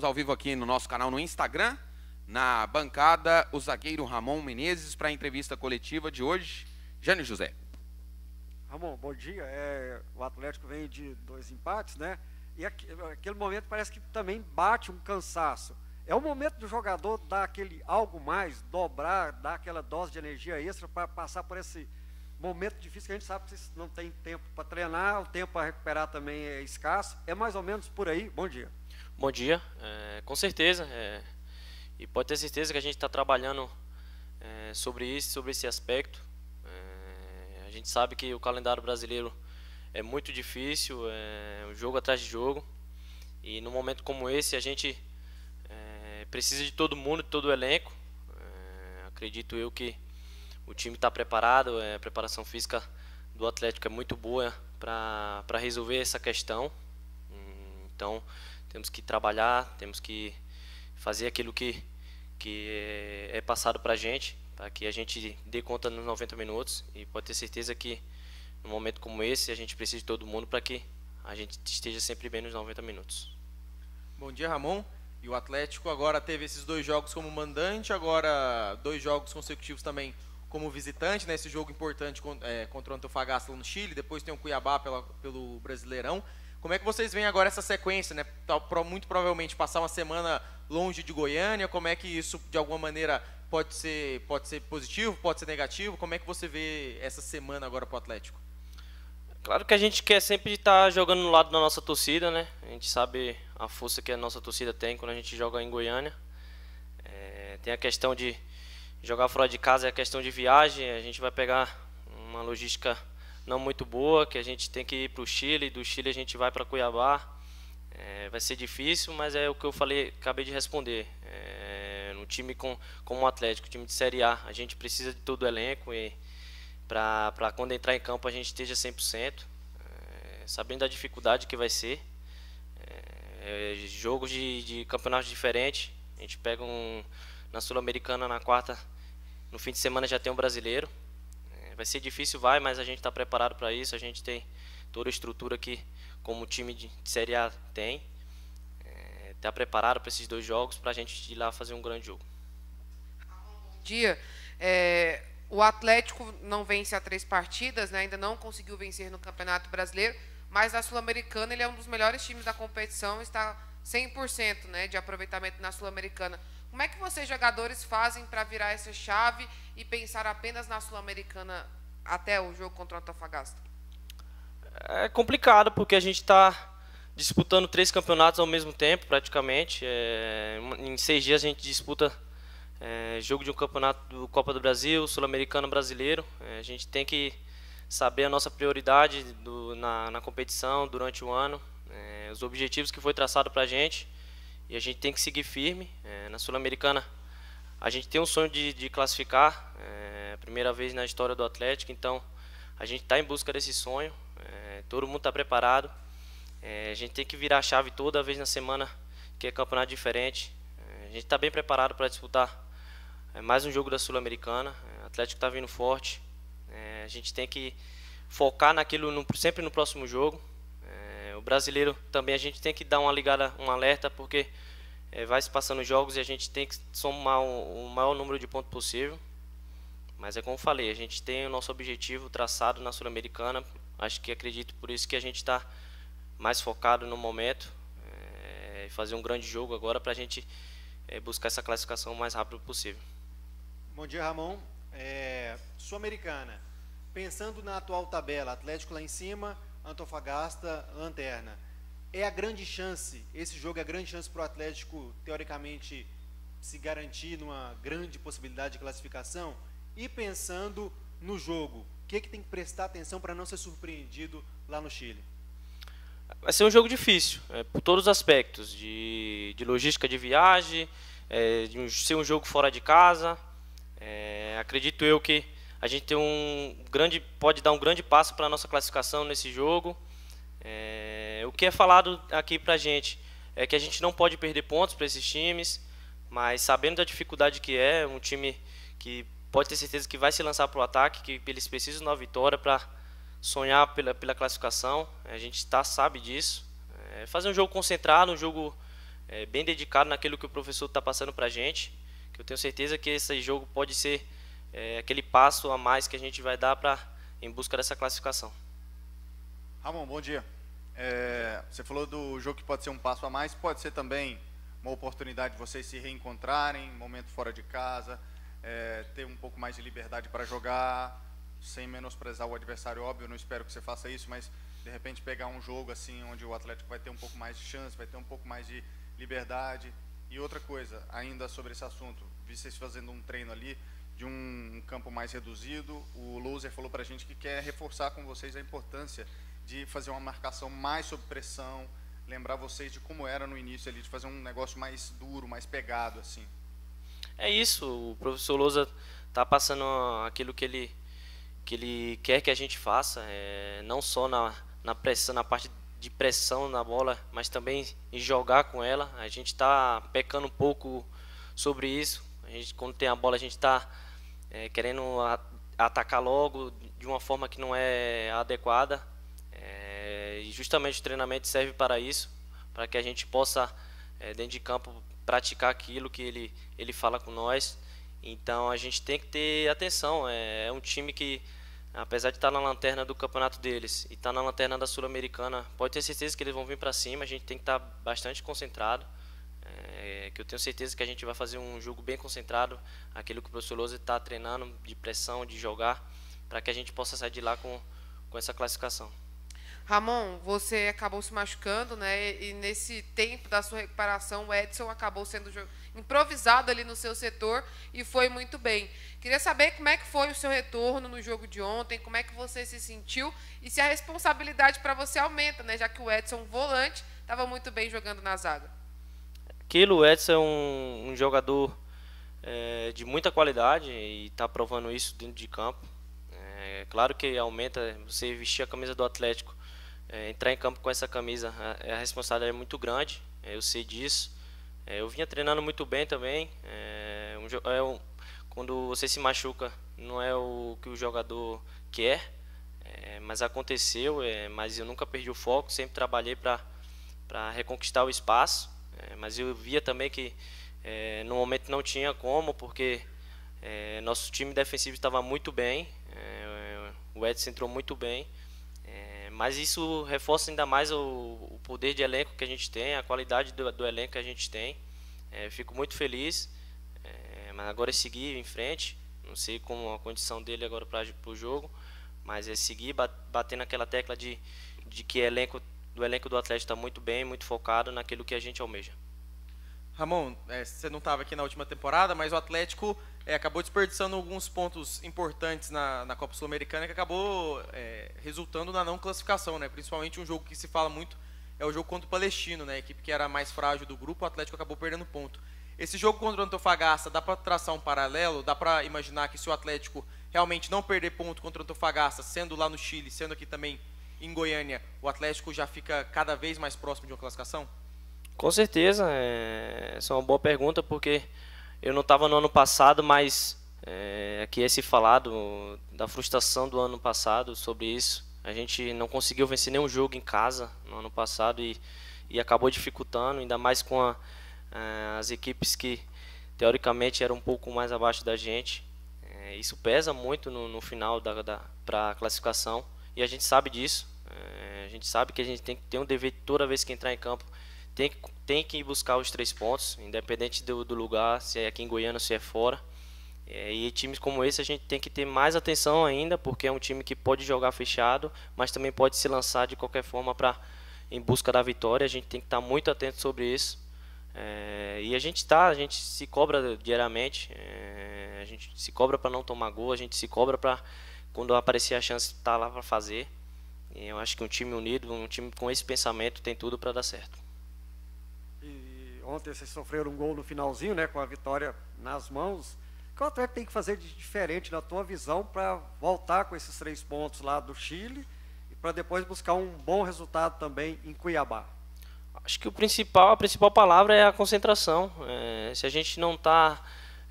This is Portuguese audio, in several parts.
Estamos ao vivo aqui no nosso canal no Instagram, na bancada, o zagueiro Ramon Menezes para a entrevista coletiva de hoje. Jânio José. Ramon, bom dia. É, o Atlético vem de dois empates, né? E aquele momento parece que também bate um cansaço. É o momento do jogador dar aquele algo mais, dobrar, dar aquela dose de energia extra para passar por esse momento difícil que a gente sabe que não tem tempo para treinar, o tempo para recuperar também é escasso. É mais ou menos por aí. Bom dia. Bom dia, é, com certeza. É, e pode ter certeza que a gente está trabalhando é, sobre isso, sobre esse aspecto. É, a gente sabe que o calendário brasileiro é muito difícil, é um jogo atrás de jogo. E num momento como esse, a gente é, precisa de todo mundo, de todo o elenco. É, acredito eu que o time está preparado, a preparação física do Atlético é muito boa para resolver essa questão. Então, temos que trabalhar, temos que fazer aquilo que, que é passado para a gente, para que a gente dê conta nos 90 minutos. E pode ter certeza que, num momento como esse, a gente precisa de todo mundo para que a gente esteja sempre bem nos 90 minutos. Bom dia, Ramon. E o Atlético agora teve esses dois jogos como mandante, agora dois jogos consecutivos também como visitante, né? Esse jogo importante é, contra o Antofagasta lá no Chile, depois tem o Cuiabá pela, pelo Brasileirão. Como é que vocês veem agora essa sequência, né? Muito provavelmente passar uma semana longe de Goiânia, como é que isso de alguma maneira pode ser, pode ser positivo, pode ser negativo? Como é que você vê essa semana agora para o Atlético? Claro que a gente quer sempre estar tá jogando no lado da nossa torcida, né? A gente sabe a força que a nossa torcida tem quando a gente joga em Goiânia. É, tem a questão de jogar fora de casa, é a questão de viagem. A gente vai pegar uma logística não muito boa, que a gente tem que ir para o Chile, do Chile a gente vai para Cuiabá. É, vai ser difícil, mas é o que eu falei, acabei de responder. É, no time com, como o Atlético, time de Série A, a gente precisa de todo o elenco e para quando entrar em campo a gente esteja 100%, é, sabendo da dificuldade que vai ser. É, é, jogos de, de campeonatos diferentes, a gente pega um na Sul-Americana na quarta, no fim de semana já tem um brasileiro. Vai ser difícil, vai, mas a gente está preparado para isso. A gente tem toda a estrutura que, como o time de Série A tem, está é, tá preparado para esses dois jogos para a gente ir lá fazer um grande jogo. Dia, é, o Atlético não vence há três partidas, né? ainda não conseguiu vencer no Campeonato Brasileiro, mas na Sul-Americana ele é um dos melhores times da competição, está 100% né, de aproveitamento na Sul-Americana. Como é que vocês, jogadores, fazem para virar essa chave e pensar apenas na Sul-Americana até o jogo contra o Antofagasta? É complicado, porque a gente está disputando três campeonatos ao mesmo tempo, praticamente. É, em seis dias a gente disputa é, jogo de um campeonato do Copa do Brasil, Sul-Americano Brasileiro. É, a gente tem que saber a nossa prioridade do, na, na, competição durante o ano, é, os objetivos que foi traçado para a gente e a gente tem que seguir firme. É, na Sul-Americana, a gente tem um sonho de, de classificar, é, primeira vez na história do Atlético, então a gente está em busca desse sonho, é, todo mundo está preparado. É, a gente tem que virar a chave toda vez na semana, que é campeonato diferente. É, a gente está bem preparado para disputar é, mais um jogo da Sul-Americana. o Atlético está vindo forte. a gente tem que focar naquilo no, sempre no próximo jogo o brasileiro também a gente tem que dar uma ligada, um alerta, porque é, vai se passando jogos e a gente tem que somar o, o maior número de pontos possível. Mas é como falei, a gente tem o nosso objetivo traçado na Sul-Americana. Acho que acredito por isso que a gente está mais focado no momento. É, fazer um grande jogo agora para a gente é, buscar essa classificação o mais rápido possível. Bom dia, Ramon. É, Sul-Americana. Pensando na atual tabela, Atlético lá em cima, Antofagasta, Lanterna. É a grande chance, esse jogo é a grande chance para o Atlético, teoricamente, se garantir numa grande possibilidade de classificação? E pensando no jogo, o que, é que tem que prestar atenção para não ser surpreendido lá no Chile? Vai ser um jogo difícil, é, por todos os aspectos, de, de logística de viagem, é, de um, ser um jogo fora de casa. É, acredito eu que a gente tem um grande, pode dar um grande passo para a nossa classificação nesse jogo. É, o que é falado aqui para a gente é que a gente não pode perder pontos para esses times, mas sabendo da dificuldade que é, um time que pode ter certeza que vai se lançar para o ataque, que eles precisam uma vitória para sonhar pela, pela classificação, a gente tá, sabe disso. É, fazer um jogo concentrado, um jogo é, bem dedicado naquilo que o professor está passando para a gente, que eu tenho certeza que esse jogo pode ser é, aquele passo a mais que a gente vai dar para em busca dessa classificação. Ramon, bom dia. É, você falou do jogo que pode ser um passo a mais, pode ser também uma oportunidade de vocês se reencontrarem, momento fora de casa, é, ter um pouco mais de liberdade para jogar, sem menosprezar o adversário, óbvio, não espero que você faça isso, mas de repente pegar um jogo assim onde o Atlético vai ter um pouco mais de chance, vai ter um pouco mais de liberdade. E outra coisa, ainda sobre esse assunto, vi vocês fazendo um treino ali, de um campo mais reduzido. O Loser falou para a gente que quer reforçar com vocês a importância de fazer uma marcação mais sob pressão, lembrar vocês de como era no início ali, de fazer um negócio mais duro, mais pegado assim. É isso, o professor Lousa está passando aquilo que ele, que ele quer que a gente faça, é, não só na, na, pressa na parte de pressão na bola, mas também em jogar com ela. A gente está pecando um pouco sobre isso. A gente, quando tem a bola, a gente está é, querendo a, atacar logo de uma forma que não é adequada. É, e justamente o treinamento serve para isso, para que a gente possa, é, dentro de campo, praticar aquilo que ele, ele fala com nós. Então a gente tem que ter atenção. É, é um time que, apesar de estar na lanterna do campeonato deles e estar na lanterna da Sul-Americana, pode ter certeza que eles vão vir para cima. A gente tem que estar bastante concentrado. É, que eu tenho certeza que a gente vai fazer um jogo bem concentrado, aquilo que o professor Lousa está treinando, de pressão, de jogar, para que a gente possa sair de lá com, com essa classificação. Ramon, você acabou se machucando, né? E nesse tempo da sua recuperação, o Edson acabou sendo improvisado ali no seu setor e foi muito bem. Queria saber como é que foi o seu retorno no jogo de ontem, como é que você se sentiu e se a responsabilidade para você aumenta, né? Já que o Edson, volante, estava muito bem jogando na zaga. Keilo Edson é um, um jogador é, de muita qualidade e está provando isso dentro de campo. É claro que aumenta você vestir a camisa do Atlético, é, entrar em campo com essa camisa, a, é a responsabilidade é muito grande, é, eu sei disso. É, eu vinha treinando muito bem também. É, um, um, quando você se machuca, não é o que o jogador quer, mas aconteceu. mas eu nunca perdi o foco, sempre trabalhei para reconquistar o espaço. É, mas eu via também que é, no momento não tinha como, porque é, nosso time defensivo estava muito bem, é, o Edson entrou muito bem, é, mas isso reforça ainda mais o, o, poder de elenco que a gente tem, a qualidade do, do elenco que a gente tem. É, fico muito feliz, mas agora é seguir em frente. Não sei como a condição dele agora para o jogo, mas é seguir batendo aquela tecla de, de que elenco do elenco do Atlético está muito bem, muito focado naquilo que a gente almeja. Ramon, é, você não estava aqui na última temporada, mas o Atlético é, acabou desperdiçando alguns pontos importantes na, na Copa Sul-Americana que acabou é, resultando na não classificação, né? Principalmente um jogo que se fala muito é o jogo contra o Palestino, né? A equipe que era a mais frágil do grupo, o Atlético acabou perdendo ponto. Esse jogo contra o Antofagasta, dá para traçar um paralelo? Dá para imaginar que se o Atlético realmente não perder ponto contra o Antofagasta, sendo lá no Chile, sendo aqui também em Goiânia, o Atlético já fica cada vez mais próximo de uma classificação? Com certeza, é... essa é uma boa pergunta, porque eu não estava no ano passado, mas é, aqui é se falado da frustração do ano passado sobre isso. A gente não conseguiu vencer nenhum jogo em casa no ano passado e, e acabou dificultando, ainda mais com a, é, as equipes que teoricamente eram um pouco mais abaixo da gente. É, isso pesa muito no, no final da, da para a classificação e a gente sabe disso. É, a gente sabe que a gente tem que ter um dever toda vez que entrar em campo, tem que, tem que buscar os três pontos, independente do, do lugar, se é aqui em Goiânia ou se é fora. É, e times como esse a gente tem que ter mais atenção ainda, porque é um time que pode jogar fechado, mas também pode se lançar de qualquer forma para em busca da vitória. A gente tem que estar muito atento sobre isso. É, e a gente está, a gente se cobra diariamente, é, a gente se cobra para não tomar gol, a gente se cobra para quando aparecer a chance, tá lá para fazer. E eu acho que um time unido, um time com esse pensamento, tem tudo para dar certo. E ontem vocês sofreram um gol no finalzinho, né, com a vitória nas mãos. O que o Atlético tem que fazer de diferente, na tua visão, para voltar com esses três pontos lá do Chile e para depois buscar um bom resultado também em Cuiabá? Acho que o principal, a principal palavra é a concentração. É, se a gente não está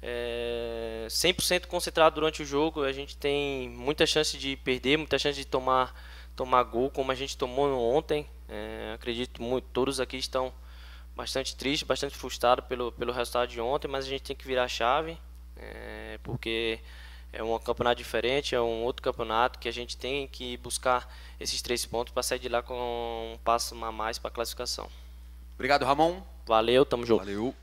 é, 100% concentrado durante o jogo, a gente tem muita chance de perder, muita chance de tomar, tomar gol, como a gente tomou ontem. É, acredito muito, todos aqui estão bastante tristes, bastante frustrados pelo, pelo resultado de ontem, mas a gente tem que virar a chave, é, porque é um campeonato diferente, é um outro campeonato que a gente tem que buscar esses três pontos para sair de lá com um passo a mais para a classificação. Obrigado, Ramon. Valeu, tamo junto. Valeu.